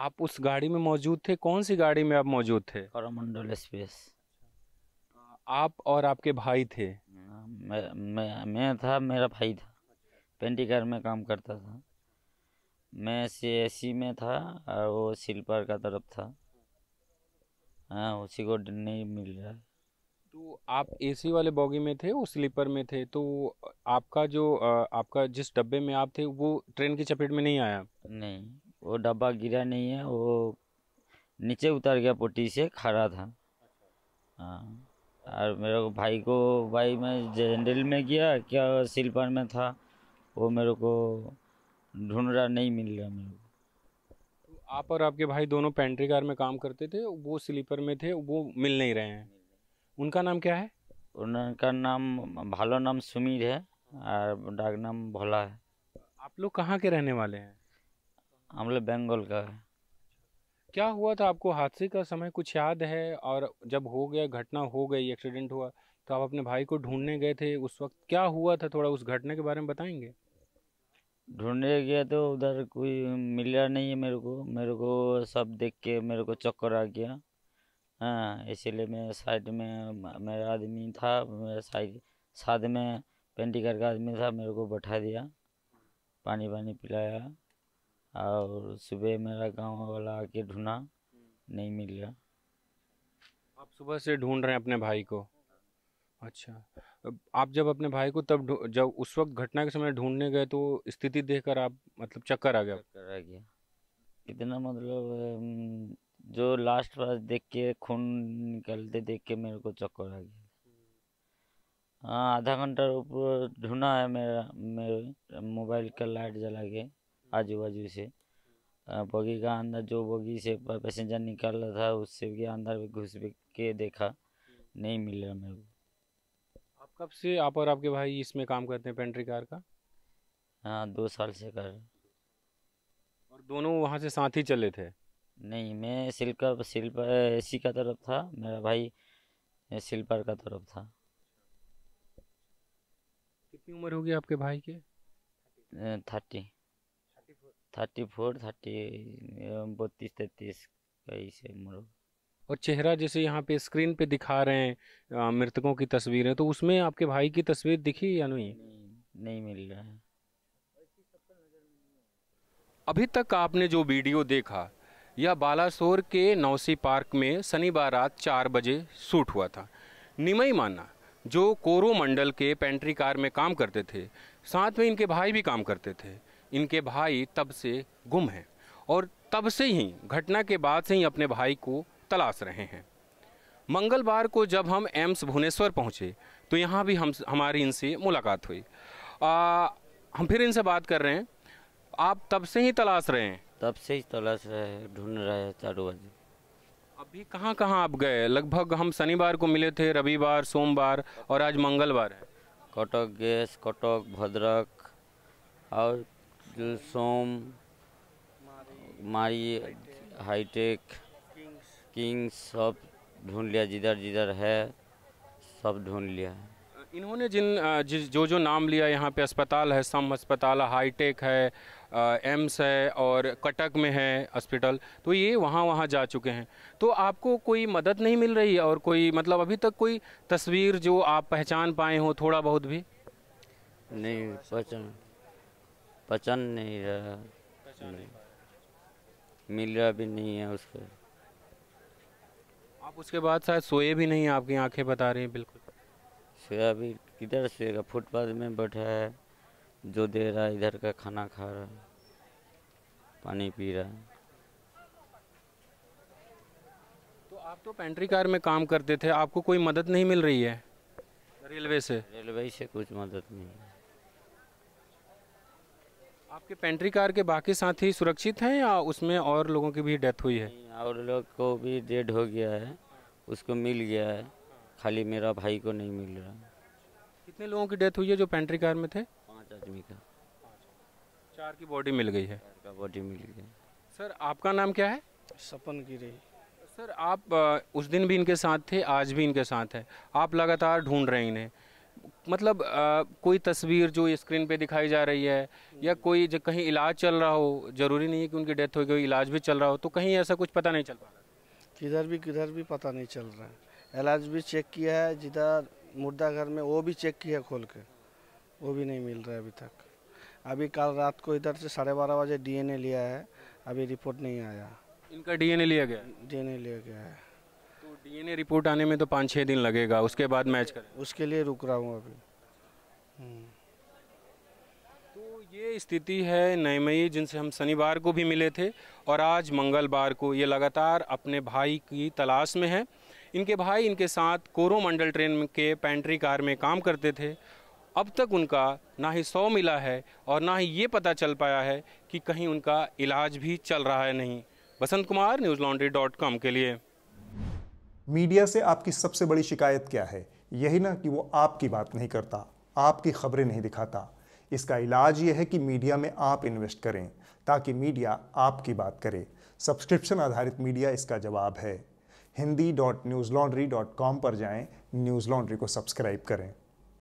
आप उस गाड़ी में मौजूद थे कौन सी गाड़ी में आप मौजूद थे करमंडल एक्सप्रेस आप और आपके भाई थे हाँ, मैं मैं मैं था मेरा भाई था पेंटिकार में काम करता था मैं सी e में था और वो सिल्पर का तरफ था हाँ उसी को नहीं मिल रहा है तो आप एसी वाले बॉगी में थे वो स्लीपर में थे तो आपका जो आपका जिस डब्बे में आप थे वो ट्रेन की चपेट में नहीं आया नहीं वो डब्बा गिरा नहीं है वो नीचे उतर गया पोटी से खड़ा था हाँ और मेरे को भाई को भाई मैं जनरल में गया क्या सिल्पर में था वो मेरे को ढूंढ रहा नहीं मिल रहा मेरे को तो आप और आपके भाई दोनों पेंट्री कार में काम करते थे वो स्लीपर में थे वो मिल नहीं रहे हैं उनका नाम क्या है उनका नाम भालो नाम सुमीर है और डाक नाम भोला है आप लोग कहाँ के रहने वाले हैं हम लोग बंगाल का है क्या हुआ था आपको हादसे का समय कुछ याद है और जब हो गया घटना हो गई एक्सीडेंट हुआ तो आप अपने भाई को ढूंढने गए थे उस वक्त क्या हुआ था थोड़ा उस घटना के बारे में बताएंगे ढूंढने गया तो उधर कोई मिला नहीं है मेरे को मेरे को सब देख के मेरे को चक्कर आ गया हाँ इसीलिए मैं साइड में मेरा आदमी था मेरा साइड साथ में पेंटिकर का आदमी था मेरे को बैठा दिया पानी वानी पिलाया और सुबह मेरा गांव वाला आके ढूंढा हम्म। नहीं मिल गया आप सुबह से ढूंढ रहे हैं अपने भाई को अच्छा आप जब अपने भाई को तब जब उस वक्त घटना के समय ढूंढने गए तो स्थिति देखकर आप मतलब चक्कर आ गया चक्कर आ गया इतना मतलब जो लास्ट बार देख के खून निकलते देख के मेरे को चक्कर आ गया हाँ आधा घंटा ऊपर ढूंढा है मेरा मेरे मोबाइल का लाइट जला के आजू बाजू से बगी का अंदर जो बगी से पैसेंजर निकल रहा था उससे भी अंदर घुस के देखा नहीं मिल रहा मेरे को आप कब से आप और आपके भाई इसमें काम करते हैं पेंट्री कार का हाँ दो साल से कर और दोनों वहाँ से साथ ही चले थे नहीं मैं सिल्कर सिल्पर एसी का तरफ था मेरा भाई सिल्पर का तरफ था कितनी उम्र होगी आपके भाई के थर्टी थर्टी फोर थर्टी बत्तीस तैतीस कैसे मरो और चेहरा जैसे यहाँ पे स्क्रीन पे दिखा रहे हैं मृतकों की तस्वीरें तो उसमें आपके भाई की तस्वीर दिखी या नहीं नहीं मिल रहा है अभी तक आपने जो वीडियो देखा यह बालासोर के नौसी पार्क में शनिवार रात चार बजे शूट हुआ था निमई माना जो कोरो मंडल के पेंट्री कार में काम करते थे साथ में इनके भाई भी काम करते थे इनके भाई तब से गुम हैं और तब से ही घटना के बाद से ही अपने भाई को तलाश रहे हैं मंगलवार को जब हम एम्स भुवनेश्वर पहुँचे तो यहाँ भी हम हमारी इनसे मुलाकात हुई आ, हम फिर इनसे बात कर रहे हैं आप तब से ही तलाश रहे हैं तब से ही तलाश रहे ढूंढ रहे हैं चारों बजे अभी कहाँ कहाँ आप गए लगभग हम शनिवार को मिले थे रविवार सोमवार और आज मंगलवार है कटक गैस कटक भद्रक और सोम मारी हाईटेक किंग्स सब ढूंढ लिया जिधर जिधर है सब ढूंढ लिया इन्होंने जिन जिस जो जो नाम लिया यहाँ पे अस्पताल है सम अस्पताल हाईटेक है एम्स है और कटक में है हॉस्पिटल तो ये वहाँ वहाँ जा चुके हैं तो आपको कोई मदद नहीं मिल रही और कोई मतलब अभी तक कोई तस्वीर जो आप पहचान पाए हो थोड़ा बहुत भी नहीं पहचान पहचान नहीं रहा नहीं। रहा भी नहीं है उसके आप उसके बाद शायद सोए भी नहीं आपकी आंखें बता रही हैं बिल्कुल सोया भी किधर सोएगा फुटपाथ में बैठा है जो दे रहा है इधर का खाना खा रहा है पानी पी रहा है तो आप तो पेंट्री कार में काम करते थे आपको कोई मदद नहीं मिल रही है रेलवे से रेलवे से कुछ मदद नहीं है आपके पेंट्री कार के बाकी साथी सुरक्षित हैं या उसमें और लोगों की भी डेथ हुई है और लोग को भी डेड हो गया है उसको मिल गया है खाली मेरा भाई को नहीं मिल रहा कितने लोगों की डेथ हुई है जो पेंट्री कार में थे पाँच आदमी का चार की बॉडी मिल गई है का बॉडी मिल गई सर आपका नाम क्या है सपन गिरी सर आप उस दिन भी इनके साथ थे आज भी इनके साथ है आप लगातार ढूंढ रहे हैं इन्हें मतलब आ, कोई तस्वीर जो स्क्रीन पे दिखाई जा रही है या कोई जब कहीं इलाज चल रहा हो ज़रूरी नहीं है कि उनकी डेथ हो गई इलाज भी चल रहा हो तो कहीं ऐसा कुछ पता नहीं चल पा रहा किधर भी किधर भी पता नहीं चल रहा है इलाज भी चेक किया है जिधर मुर्दा घर में वो भी चेक किया खोल के वो भी नहीं मिल रहा है अभी तक अभी कल रात को इधर से साढ़े बारह बजे डी लिया है अभी रिपोर्ट नहीं आया इनका डी लिया गया डी लिया गया है डीएनए रिपोर्ट आने में तो पाँच छः दिन लगेगा उसके बाद मैच कर उसके लिए रुक रहा हूँ अभी हम्म। तो ये स्थिति है नयमयी जिनसे हम शनिवार को भी मिले थे और आज मंगलवार को ये लगातार अपने भाई की तलाश में है इनके भाई इनके साथ कोरोमंडल ट्रेन के पेंट्री कार में काम करते थे अब तक उनका ना ही सौ मिला है और ना ही ये पता चल पाया है कि कहीं उनका इलाज भी चल रहा है नहीं Basant Kumar news laundry dot com के लिए मीडिया से आपकी सबसे बड़ी शिकायत क्या है यही ना कि वो आपकी बात नहीं करता आपकी खबरें नहीं दिखाता इसका इलाज ये है कि मीडिया में आप इन्वेस्ट करें ताकि मीडिया आपकी बात करे सब्सक्रिप्शन आधारित मीडिया इसका जवाब है Hindi dot news laundry dot com पर जाएं न्यूज़ लॉन्ड्री को सब्सक्राइब करें